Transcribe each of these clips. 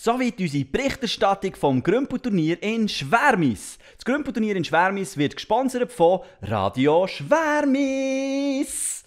Soweit unsere Berichterstattung vom Grümpelturnier in Schwermis. Das Grümpelturnier in Schwermis wird gesponsert von Radio Schwermis.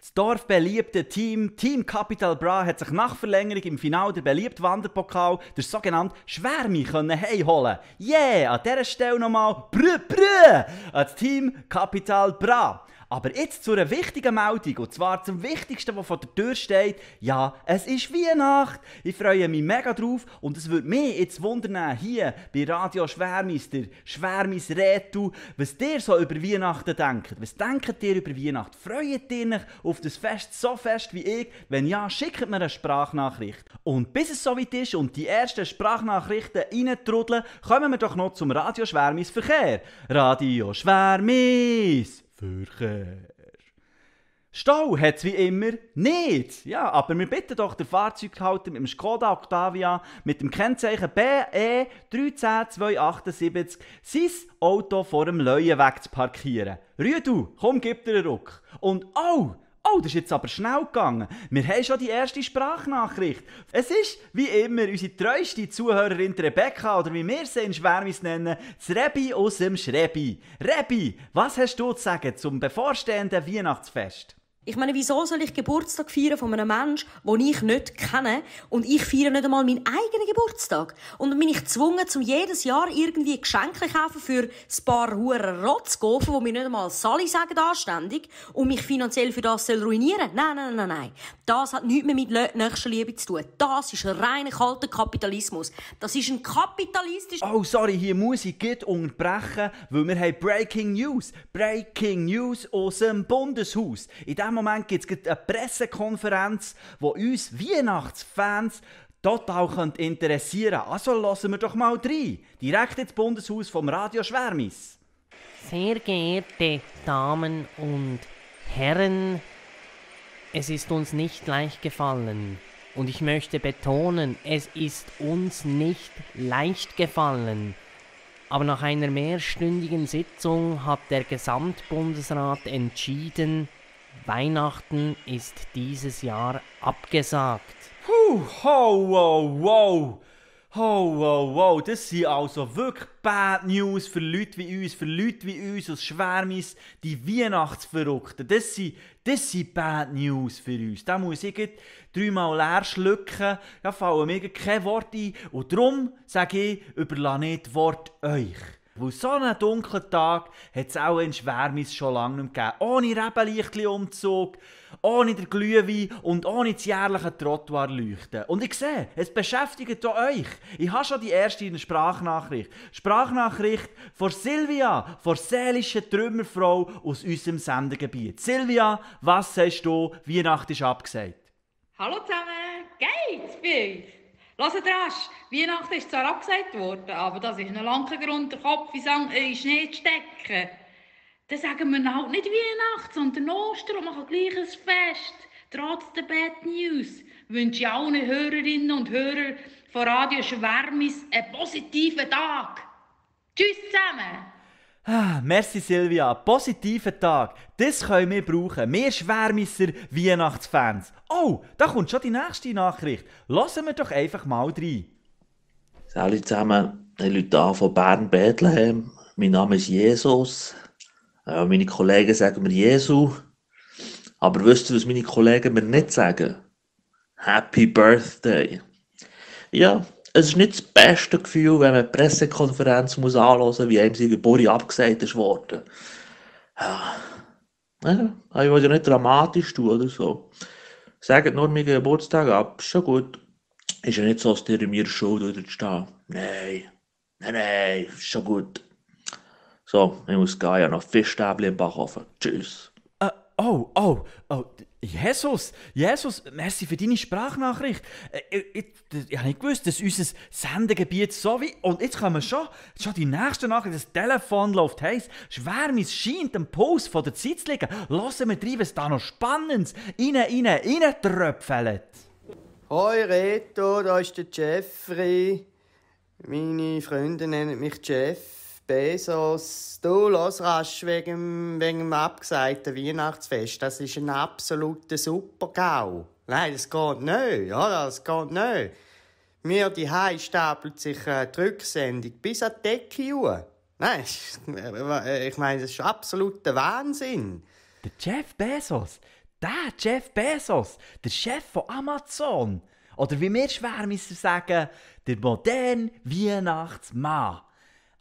Das dorfbeliebte Team Team Capital Bra hat sich nach Verlängerung im Finale der beliebten Wanderpokal, der sogenannten Schwärmi können heimholen. Yeah, an dieser Stelle nochmal brü brü an das Team Capital Bra. Aber jetzt zu einer wichtigen Meldung, und zwar zum Wichtigsten, was vor der Tür steht. Ja, es ist Weihnacht. Ich freue mich mega drauf und es würde mich jetzt wundern, hier bei Radio Schwärmis, der Schwärmis Retu, was ihr so über Weihnachten denkt. Was denkt ihr über Weihnachten? Freut ihr euch auf das Fest so fest wie ich? Wenn ja, schickt mir eine Sprachnachricht. Und bis es soweit ist und die ersten Sprachnachrichten reintrudeln, kommen wir doch noch zum Radio Schwärmis Verkehr. Radio Schwärmis! Verkehr. Stau hat es wie immer nicht. Ja, aber wir bitten doch den Fahrzeughalter mit dem Skoda Octavia mit dem Kennzeichen e BE 13278 sein Auto vor dem Leuenweg zu parkieren. Rüdu, komm, gib dir einen Ruck. Und oh, Oh, das ist jetzt aber schnell gegangen. Wir haben schon die erste Sprachnachricht. Es ist, wie immer, unsere treueste Zuhörerin Rebecca oder wie wir sie in Schwärmis nennen, das Rebi aus dem Schrebi. Rebi, was hast du zu sagen zum bevorstehenden Weihnachtsfest? Ich meine, wieso soll ich Geburtstag feiern von einem Menschen, den ich nicht kenne und ich feiere nicht einmal meinen eigenen Geburtstag? Und dann bin ich gezwungen, zum jedes Jahr irgendwie Geschenke kaufen für ein paar hure Rotzkofen, die mir nicht einmal Sally sagen anständig und mich finanziell für das soll ruinieren? Nein, nein, nein, nein. Das hat nichts mehr mit Nächstenliebe zu tun. Das ist reiner kalter Kapitalismus. Das ist ein kapitalistischer... Oh, sorry, hier muss ich geht unterbrechen, weil wir haben Breaking News. Breaking News aus dem Bundeshaus. In dem dem Moment gibt es eine Pressekonferenz, wo uns Weihnachtsfans total interessieren könnte. Also lassen wir doch mal rein. Direkt ins Bundeshaus vom Radio Schwärmis. Sehr geehrte Damen und Herren, es ist uns nicht leicht gefallen. Und ich möchte betonen, es ist uns nicht leicht gefallen. Aber nach einer mehrstündigen Sitzung hat der Gesamtbundesrat entschieden, Weihnachten ist dieses Jahr abgesagt. Puh, ho, wow, wow. Ho, wow, wow. Das sind also wirklich Bad News für Leute wie uns, für Leute wie uns aus Schwärmis, die Weihnachtsverrückten. Das sind, das sind Bad News für uns. Da muss ich dreimal leer schlucken, da fallen mir keine Worte ein. Und darum sage ich, überlasse nicht Wort euch. Weil so einen dunklen Tag hat es auch in Schwärmis schon lange nicht gegeben. Ohne Rebenlichtli-Umzug, ohne den Glühwein und ohne das jährliche Trottoirleuchten. Und ich sehe, es beschäftigt auch euch. Ich habe schon die erste Sprachnachricht. Sprachnachricht von Silvia, von seelischen Trümmerfrau aus unserem Sendegebiet. Silvia, was sagst du? Weihnacht ist abgesagt. Hallo zusammen, geht's bei euch? Hört rasch! Weihnachten ist zwar abgesagt worden, aber das ist noch lange Grund, den Kopf äh, in den Schnee zu stecken. Dann sagen wir halt nicht Weihnachten, sondern Ostern und machen gleich ein Fest. Trotz der Bad News wünsche ich allen Hörerinnen und Hörern von Radio Schwärmis einen positiven Tag. Tschüss zusammen! Ah, merci Silvia, positiven Tag. Das können wir brauchen. Wir Schwärmisser Weihnachtsfans. Oh, da kommt schon die nächste Nachricht. Lassen wir doch einfach mal rein. Hallo zusammen, ich Leute an von Bern Bethlehem. Mein Name ist Jesus. Äh, meine Kollegen sagen mir Jesu. Aber wisst ihr, was meine Kollegen mir nicht sagen? Happy Birthday. Ja, es ist nicht das beste Gefühl, wenn man eine Pressekonferenz muss anhören, wie einem sein Geburt abgesagt ist worden. Ja. ja, ich will ja nicht dramatisch tun oder so. Sagt nur meinen Geburtstag ab, schon gut ist ja nicht so, dass in mir Schuld würdet stehen. Nein, nein, nein, ist schon gut. So, ich muss gehen, ich habe noch Fischstäbchen im Backofen. Tschüss. Uh, oh, oh, oh, Jesus, Jesus, merci für deine Sprachnachricht. Ich, ich, ich, ich habe nicht gewusst, dass unser Sendegebiet so wie... Und jetzt kommen schon, schon die nächste Nachricht, das Telefon läuft heiß. Schwärmis scheint am Puls von der Zeit zu liegen. Lassen wir rein, was da noch Spannendes rein, rein, rein tröpfelt. Hoi Reto, da ist der Jeffrey. Meine Freunde nennen mich Jeff Bezos. Du, los rasch wegen, wegen dem abgesagten Weihnachtsfest. Das ist ein absoluter Supergau. Nein, das geht nicht. Ja, das geht nicht. Mir die Hai stapelt sich eine die Rücksendung bis an die Decke hoch. Nein, ich meine, das ist absoluter Wahnsinn. Der Jeff Bezos, der Jeff Bezos, der Chef von Amazon. Oder wie wir Schwermisser sagen, der moderne Weihnachtsmann.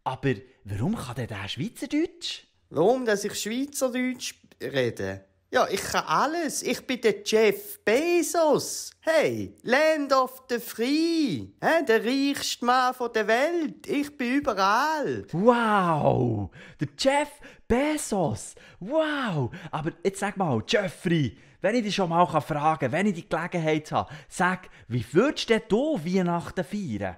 Aber warum kann der Schweizerdeutsch? Warum, dass ich Schweizerdeutsch rede? Ja, ich kann alles. Ich bin der Jeff Bezos. Hey, Land of the Free. Hey, der reichste Mann der Welt. Ich bin überall. Wow, der Jeff Bezos. Wow, aber jetzt sag mal, Jeffrey, wenn ich dich schon mal fragen kann, wenn ich die Gelegenheit habe, sag, wie würdest denn du Weihnachten feiern?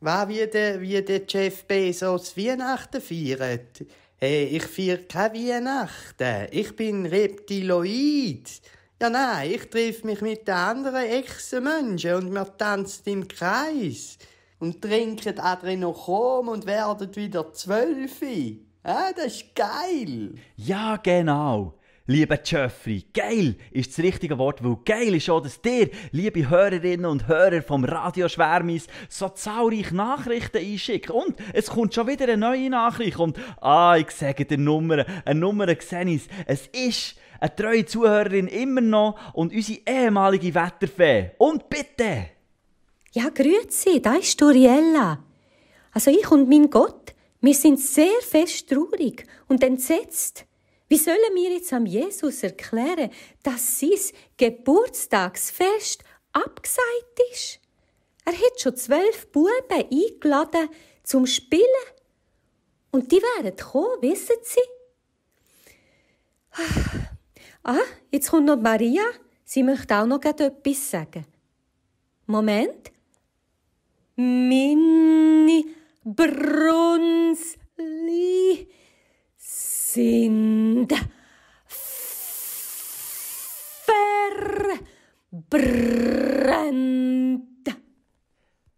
Was, wie der, wie der Jeff Bezos Weihnachten feiert? Hey, ich feiere keine Weihnachten. Ich bin Reptiloid. Ja, nein, ich treffe mich mit den anderen Echsenmenschen und wir tanzen im Kreis und trinken Adrenochrom und werden wieder zwölf. Ah, das ist geil. Ja, genau. Lieber Jeffrey, geil ist das richtige Wort, weil geil ist auch, dass dir, liebe Hörerinnen und Hörer vom Radio Schwärmis, so zahlreiche Nachrichten einschickt. Und es kommt schon wieder eine neue Nachricht. Und ah, ich sage dir Nummern, eine Nummer sehe ich es. ist eine treue Zuhörerin immer noch und unsere ehemalige Wetterfee. Und bitte! Ja, grüezi, da ist Turiella. Also ich und mein Gott, wir sind sehr fest traurig und entsetzt wie sollen wir jetzt am Jesus erklären, dass sein Geburtstagsfest abgesagt ist? Er hat schon zwölf Buben eingeladen zum Spielen. Und die werden kommen, wissen Sie? Ah, ah, jetzt kommt noch Maria. Sie möchte auch noch etwas sagen. Moment. Mini Brunsli sind und verbrennt.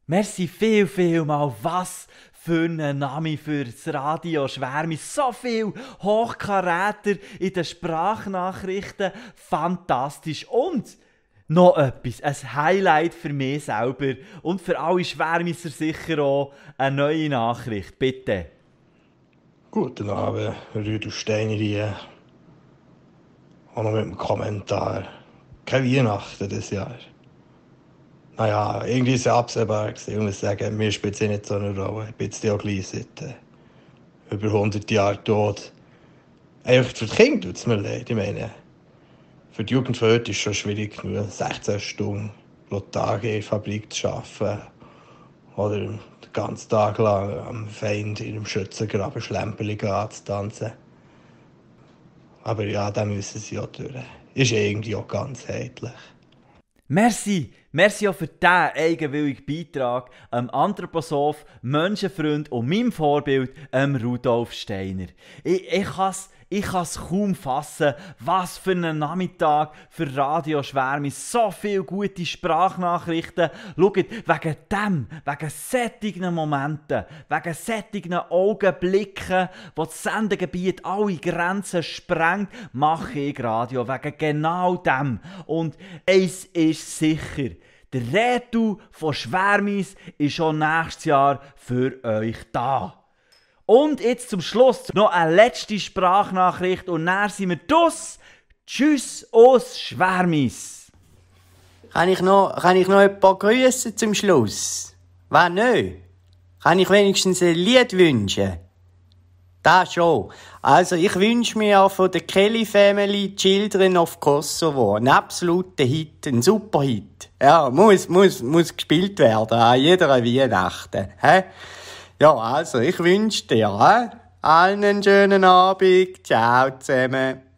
Merci viel, viel mal. Was für einen Namen fürs Radio. Schwärme so viel Hochkaräter in den Sprachnachrichten. Fantastisch. Und noch etwas, ein Highlight für mich selber und für alle Schwärmisser sicher auch eine neue Nachricht. Bitte. Guten Abend, Rüdu Steiner hier. Auch noch mit einem Kommentar. Keine Weihnachten dieses Jahr. Naja, irgendwie ist es absehbar. Ich muss sagen, mir spielt es nicht so eine Rolle. Ich bin jetzt auch gleich seit äh, über 100 Jahren tot. Eigentlich für die Kinder tut es mir leid. Ich meine, für die Jugend von heute ist es schon schwierig genug, 16 Stunden pro Tag in der Fabrik zu arbeiten oder den ganzen Tag lang am Feind in einem Schützengraben Schlämpeli anzutanzen. Aber ja, da müssen sie auch durch. Ist irgendwie auch ganzheitlich. Merci, merci auch für diesen eigenwilligen Beitrag einem Anthroposoph, Menschenfreund und meinem Vorbild, einem ähm, Rudolf Steiner. Ich, ich kann ich kann es kaum fassen, was für einen Nachmittag für Radio Radioschwärme. So viele gute Sprachnachrichten. Schaut, wegen dem, wegen sättigen Momenten, wegen sättigen Augenblicken, wo das Sendegebiet alle Grenzen sprengt, mache ich Radio. Wegen genau dem. Und es ist sicher, der Retu von Schwärmis ist schon nächstes Jahr für euch da. Und jetzt zum Schluss noch eine letzte Sprachnachricht und dann sind wir dus. Tschüss aus Schwärmis. Kann ich noch, kann ich noch ein paar Grüße zum Schluss? Wenn nicht, kann ich wenigstens ein Lied wünschen? Das schon. Also, ich wünsche mir auch von der Kelly Family Children of Kosovo einen absoluten Hit, einen super Hit. Ja, muss, muss, muss gespielt werden an jeder Weihnachten. He? Ja, also ich wünsche dir äh? allen einen schönen Abend. Ciao zusammen.